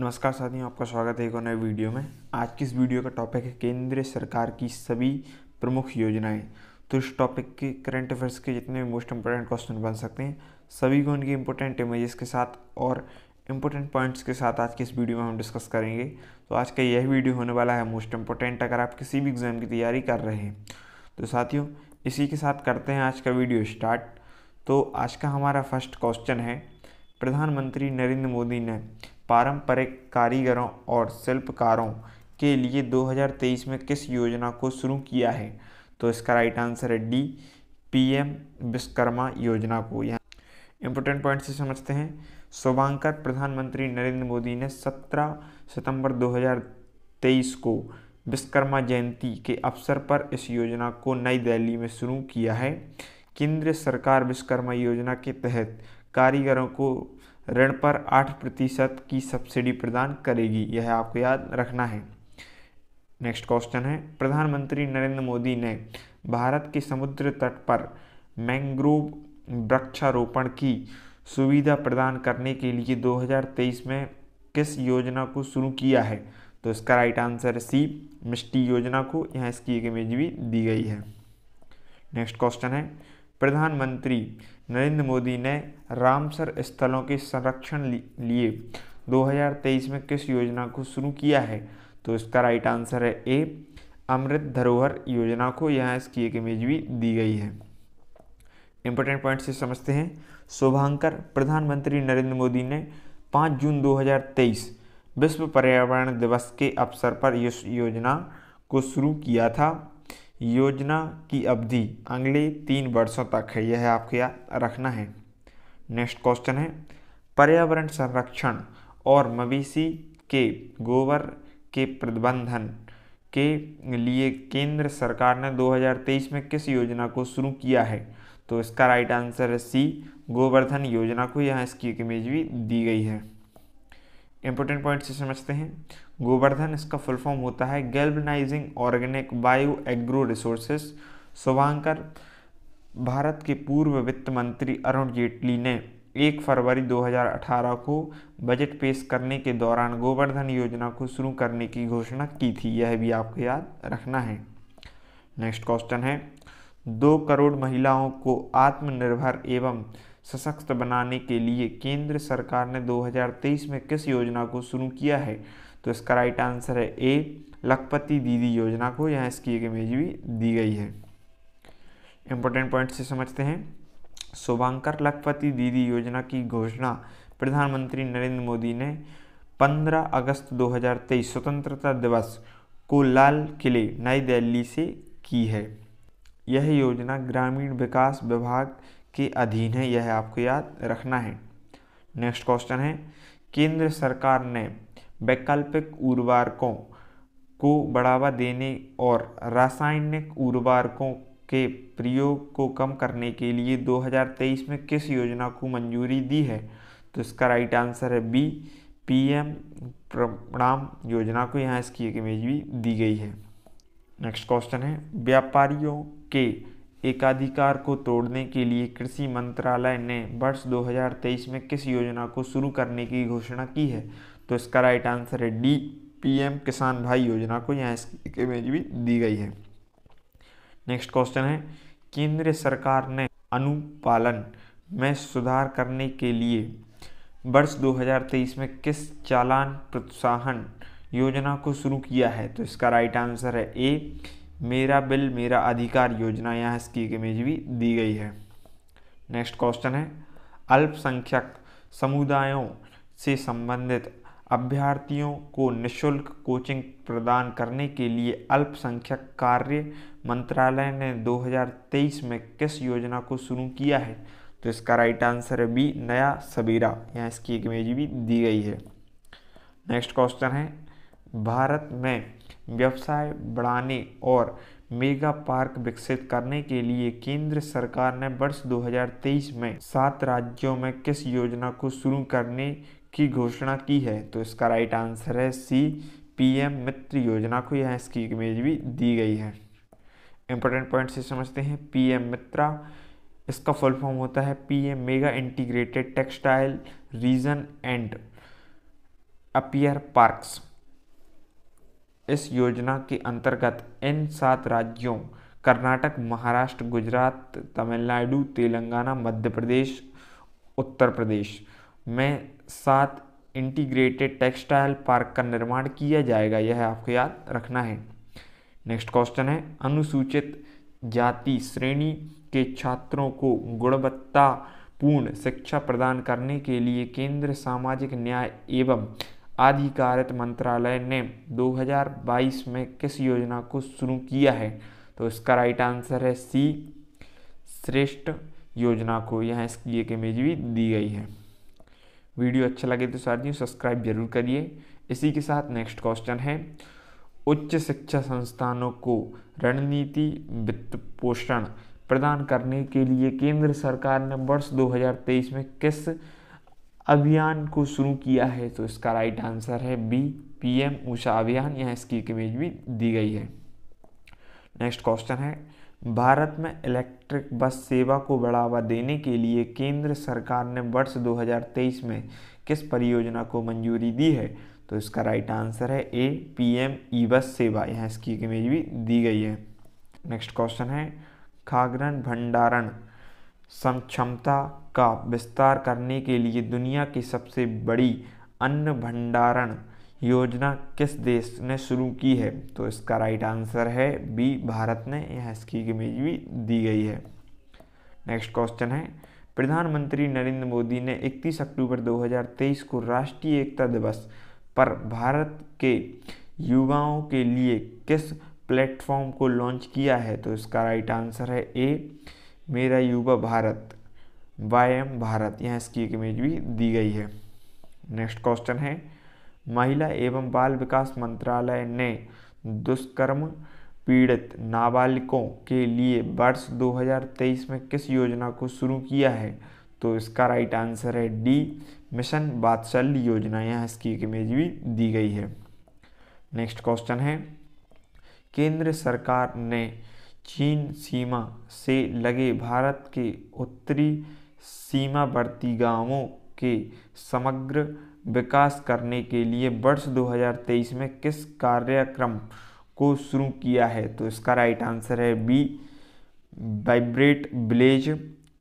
नमस्कार साथियों आपका स्वागत है एक और नए वीडियो में आज की इस वीडियो का टॉपिक है केंद्र सरकार की सभी प्रमुख योजनाएं तो इस टॉपिक के करंट अफेयर्स के जितने भी मोस्ट इंपॉर्टेंट क्वेश्चन बन सकते हैं सभी को उनकी इंपॉर्टेंट इमेजेस के साथ और इंपॉर्टेंट पॉइंट्स के साथ आज के इस वीडियो में हम डिस्कस करेंगे तो आज का यह वीडियो होने वाला है मोस्ट इंपॉर्टेंट अगर आप किसी भी एग्ज़ाम की तैयारी कर रहे हैं तो साथियों इसी के साथ करते हैं आज का वीडियो स्टार्ट तो आज का हमारा फर्स्ट क्वेश्चन है प्रधानमंत्री नरेंद्र मोदी ने पारंपरिक कारीगरों और शिल्पकारों के लिए 2023 में किस योजना को शुरू किया है तो इसका राइट आंसर है डी पीएम विश्वकर्मा योजना को यहाँ इंपॉर्टेंट पॉइंट से समझते हैं शुभांकर प्रधानमंत्री नरेंद्र मोदी ने 17 सितंबर 2023 को विश्वकर्मा जयंती के अवसर पर इस योजना को नई दिल्ली में शुरू किया है केंद्र सरकार विश्वकर्मा योजना के तहत कारीगरों को ऋण पर आठ प्रतिशत की सब्सिडी प्रदान करेगी यह आपको याद रखना है नेक्स्ट क्वेश्चन है प्रधानमंत्री नरेंद्र मोदी ने भारत के समुद्र तट पर मैंग्रोव वृक्षारोपण की सुविधा प्रदान करने के लिए 2023 में किस योजना को शुरू किया है तो इसका राइट आंसर सी मिष्टी योजना को यहाँ इसकी एक इमेज भी दी गई है नेक्स्ट क्वेश्चन है प्रधानमंत्री नरेंद्र मोदी ने रामसर स्थलों के संरक्षण लिए 2023 में किस योजना को शुरू किया है तो इसका राइट आंसर है ए अमृत धरोहर योजना को यहाँ इसकी एक इमेज भी दी गई है इंपॉर्टेंट पॉइंट से समझते हैं शोभांकर प्रधानमंत्री नरेंद्र मोदी ने 5 जून 2023 विश्व पर्यावरण दिवस के अवसर पर इस योजना को शुरू किया था योजना की अवधि अगले तीन वर्षों तक है यह आपको याद रखना है नेक्स्ट क्वेश्चन है पर्यावरण संरक्षण और मवेशी के गोबर के प्रबंधन के लिए केंद्र सरकार ने 2023 में किस योजना को शुरू किया है तो इसका राइट आंसर है सी गोवर्धन योजना को यहाँ इसकी एक इमेज भी दी गई है इंपॉर्टेंट पॉइंट से समझते हैं गोवर्धन इसका फुल फॉर्म होता है galvanising organic bio agro resources शुभांकर भारत के पूर्व वित्त मंत्री अरुण जेटली ने एक फरवरी 2018 को बजट पेश करने के दौरान गोवर्धन योजना को शुरू करने की घोषणा की थी यह भी आपको याद रखना है नेक्स्ट क्वेश्चन है दो करोड़ महिलाओं को आत्मनिर्भर एवं सशक्त बनाने के लिए केंद्र सरकार ने 2023 में किस योजना को शुरू किया है तो इसका राइट आंसर है ए लखपति दीदी योजना को यहाँ इसकी एक इमेज भी दी गई है इम्पोर्टेंट पॉइंट से समझते हैं शुभांकर लखपति दीदी योजना की घोषणा प्रधानमंत्री नरेंद्र मोदी ने 15 अगस्त 2023 स्वतंत्रता दिवस को लाल किले नई दिल्ली से की है यह योजना ग्रामीण विकास विभाग के अधीन है यह आपको याद रखना है नेक्स्ट क्वेश्चन है केंद्र सरकार ने वैकल्पिक उर्वरकों को बढ़ावा देने और रासायनिक उर्वरकों के प्रयोग को कम करने के लिए 2023 में किस योजना को मंजूरी दी है तो इसका राइट आंसर है बी पीएम प्रणाम योजना को यहाँ इसकी एक इमेज भी दी गई है नेक्स्ट क्वेश्चन है व्यापारियों के एकाधिकार को तोड़ने के लिए कृषि मंत्रालय ने वर्ष 2023 में किस योजना को शुरू करने की घोषणा की है तो इसका राइट आंसर है डी पीएम किसान भाई योजना को यहाँ इमेज भी दी गई है नेक्स्ट क्वेश्चन है केंद्र सरकार ने अनुपालन में सुधार करने के लिए वर्ष 2023 में किस चालान प्रोत्साहन योजना को शुरू किया है तो इसका राइट आंसर है ए मेरा बिल मेरा अधिकार योजना यहाँ इसकी इमेज भी दी गई है नेक्स्ट क्वेश्चन है अल्पसंख्यक समुदायों से संबंधित अभ्यर्थियों को निशुल्क कोचिंग प्रदान करने के लिए अल्पसंख्यक कार्य मंत्रालय ने 2023 में किस योजना को शुरू किया है तो इसका राइट आंसर है बी नया सबेरा यहाँ इसकी एक इमेज भी दी गई है नेक्स्ट क्वेश्चन है भारत में व्यवसाय बढ़ाने और मेगा पार्क विकसित करने के लिए केंद्र सरकार ने वर्ष 2023 में सात राज्यों में किस योजना को शुरू करने की घोषणा की है तो इसका राइट आंसर है सी पीएम मित्र योजना को यह इसकी इमेज भी दी गई है इंपॉर्टेंट पॉइंट से समझते हैं पीएम मित्रा इसका फुल फॉर्म होता है PM mega integrated textile region and apparel parks इस योजना के अंतर्गत इन सात राज्यों कर्नाटक महाराष्ट्र गुजरात तमिलनाडु तेलंगाना मध्य प्रदेश उत्तर प्रदेश में सात इंटीग्रेटेड टेक्सटाइल पार्क का निर्माण किया जाएगा यह आपको याद रखना है नेक्स्ट क्वेश्चन है अनुसूचित जाति श्रेणी के छात्रों को गुणवत्ता पूर्ण शिक्षा प्रदान करने के लिए केंद्र सामाजिक न्याय एवं आधिकारित मंत्रालय ने 2022 में किस योजना को शुरू किया है तो इसका राइट आंसर है सी श्रेष्ठ योजना को यहाँ इसकी एक इमेज भी दी गई है वीडियो अच्छा लगे तो साथियों सब्सक्राइब जरूर करिए इसी के साथ नेक्स्ट क्वेश्चन है उच्च शिक्षा संस्थानों को रणनीति वित्त पोषण प्रदान करने के लिए केंद्र सरकार ने वर्ष 2023 में किस अभियान को शुरू किया है तो इसका राइट आंसर है बी पीएम ऊषा अभियान यहाँ इसकी एक इमेज भी दी गई है नेक्स्ट क्वेश्चन है भारत में इलेक्ट्रिक बस सेवा को बढ़ावा देने के लिए केंद्र सरकार ने वर्ष 2023 में किस परियोजना को मंजूरी दी है तो इसका राइट आंसर है ए पी एम ई बस सेवा यहाँ इसकी एक इमेज भी दी गई है नेक्स्ट क्वेश्चन है खागरन भंडारण समक्षमता का विस्तार करने के लिए दुनिया की सबसे बड़ी अन्न भंडारण योजना किस देश ने शुरू की है तो इसका राइट आंसर है बी भारत ने यह इसकी इमेज भी दी गई है नेक्स्ट क्वेश्चन है प्रधानमंत्री नरेंद्र मोदी ने 31 अक्टूबर 2023 को राष्ट्रीय एकता दिवस पर भारत के युवाओं के लिए किस प्लेटफॉर्म को लॉन्च किया है तो इसका राइट आंसर है ए मेरा युवा भारत वाई एम भारत यहाँ इसकी एक इमेज भी दी गई है नेक्स्ट क्वेश्चन है महिला एवं बाल विकास मंत्रालय ने दुष्कर्म पीड़ित नाबालिगों के लिए वर्ष 2023 में किस योजना को शुरू किया है तो इसका राइट आंसर है डी मिशन बात्सल्य योजना यहाँ इसकी एक इमेज भी दी गई है नेक्स्ट क्वेश्चन है केंद्र सरकार ने चीन सीमा से लगे भारत के उत्तरी सीमावर्ती गांवों के समग्र विकास करने के लिए वर्ष 2023 में किस कार्यक्रम को शुरू किया है तो इसका राइट आंसर है बी वाइब्रेट विलेज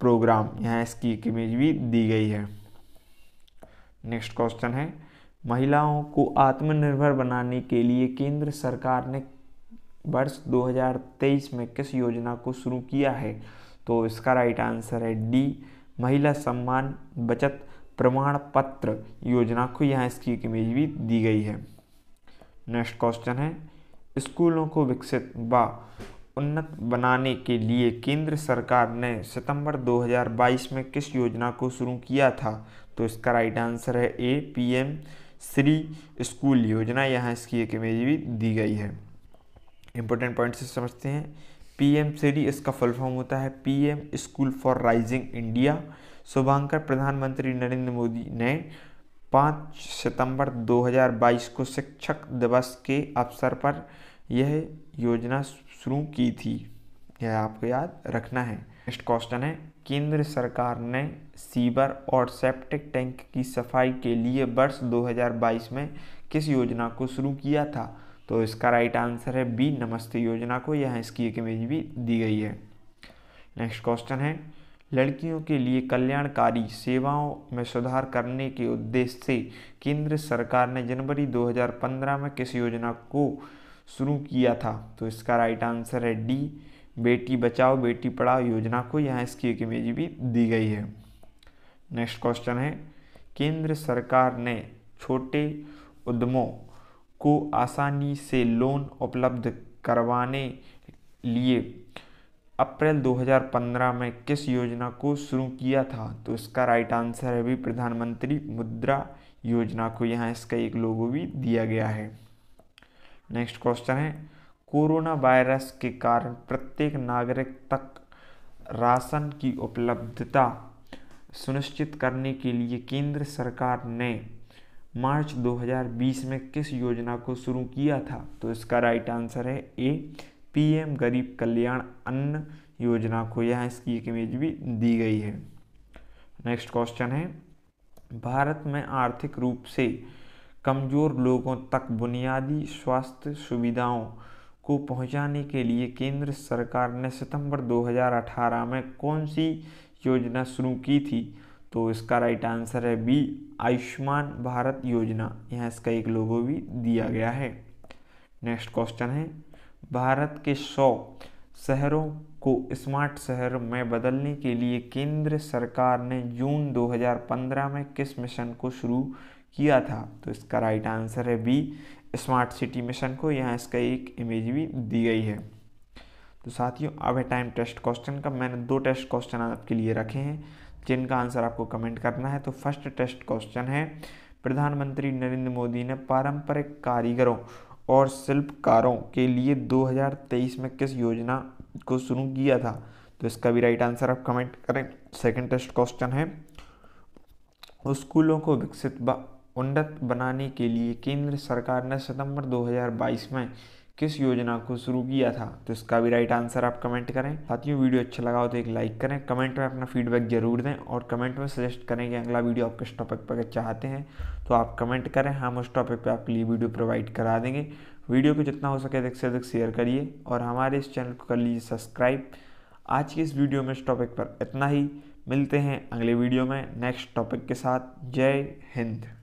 प्रोग्राम यहाँ इसकी एक इमेज भी दी गई है नेक्स्ट क्वेश्चन है महिलाओं को आत्मनिर्भर बनाने के लिए केंद्र सरकार ने वर्ष 2023 में किस योजना को शुरू किया है तो इसका राइट आंसर है डी महिला सम्मान बचत प्रमाण पत्र योजना को यहाँ इसकी एक इमेज भी दी गई है नेक्स्ट क्वेश्चन है स्कूलों को विकसित व उन्नत बनाने के लिए केंद्र सरकार ने सितंबर 2022 में किस योजना को शुरू किया था तो इसका राइट आंसर है ए पीएम श्री स्कूल योजना यहाँ इसकी एक इमेज भी दी गई है इंपॉर्टेंट पॉइंट से समझते हैं पीएमसीडी इसका फुल फॉर्म होता है PM school for rising India शुभांकर प्रधानमंत्री नरेंद्र मोदी ने 5 सितंबर 2022 को शिक्षक दिवस के अवसर पर यह योजना शुरू की थी यह आपको याद रखना है नेक्स्ट क्वेश्चन है केंद्र सरकार ने सीवर और सेप्टिक टैंक की सफाई के लिए वर्ष 2022 में किस योजना को शुरू किया था तो इसका राइट आंसर है बी नमस्ते योजना को यहाँ इसकी एक इमेज भी दी गई है नेक्स्ट क्वेश्चन है लड़कियों के लिए कल्याणकारी सेवाओं में सुधार करने के उद्देश्य से केंद्र सरकार ने जनवरी 2015 में किस योजना को शुरू किया था तो इसका राइट आंसर है डी बेटी बचाओ बेटी पढ़ाओ योजना को यहाँ इसकी एक इमेज भी दी गई है नेक्स्ट क्वेश्चन है केंद्र सरकार ने छोटे उद्यमों को आसानी से लोन उपलब्ध करवाने लिए अप्रैल 2015 में किस योजना को शुरू किया था तो इसका राइट आंसर है भी प्रधानमंत्री मुद्रा योजना को यहाँ इसका एक लोगो भी दिया गया है नेक्स्ट क्वेश्चन है कोरोना वायरस के कारण प्रत्येक नागरिक तक राशन की उपलब्धता सुनिश्चित करने के लिए केंद्र सरकार ने मार्च 2020 में किस योजना को शुरू किया था तो इसका राइट आंसर है ए पीएम गरीब कल्याण अन्न योजना को यहाँ इसकी एक इमेज भी दी गई है नेक्स्ट क्वेश्चन है भारत में आर्थिक रूप से कमज़ोर लोगों तक बुनियादी स्वास्थ्य सुविधाओं को पहुंचाने के लिए केंद्र सरकार ने सितंबर 2018 में कौन सी योजना शुरू की थी तो इसका राइट आंसर है बी आयुष्मान भारत योजना यहाँ इसका एक लोगो भी दिया गया है नेक्स्ट क्वेश्चन है भारत के सौ शहरों को स्मार्ट शहर में बदलने के लिए केंद्र सरकार ने जून 2015 में किस मिशन को शुरू किया था तो इसका राइट आंसर है बी स्मार्ट सिटी मिशन को यहाँ इसका एक इमेज भी दी गई है तो साथियों अब है टाइम टेस्ट क्वेश्चन का मैंने दो टेस्ट क्वेश्चन आपके लिए रखे हैं जिनका आंसर आपको कमेंट करना है तो फर्स्ट टेस्ट क्वेश्चन है प्रधानमंत्री नरेंद्र मोदी ने पारंपरिक कारीगरों और शिल्पकारों के लिए 2023 में किस योजना को शुरू किया था तो इसका भी राइट आंसर आप कमेंट करें सेकंड टेस्ट क्वेश्चन है स्कूलों को विकसित व उन्नत बनाने के लिए केंद्र सरकार ने सितंबर 2022 में किस योजना को शुरू किया था तो इसका भी राइट आंसर आप कमेंट करें साथियों वीडियो अच्छा लगा हो तो एक लाइक करें कमेंट में अपना फीडबैक जरूर दें और कमेंट में सजेस्ट करें कि अगला वीडियो आप किस टॉपिक पर अगर चाहते हैं तो आप कमेंट करें हम उस टॉपिक पर आपके लिए वीडियो प्रोवाइड करा देंगे वीडियो को जितना हो सके अधिक से अधिक शेयर करिए और हमारे इस चैनल को कर लीजिए सब्सक्राइब आज की इस वीडियो में इस टॉपिक पर इतना ही मिलते हैं अगले वीडियो में नेक्स्ट टॉपिक के साथ जय हिंद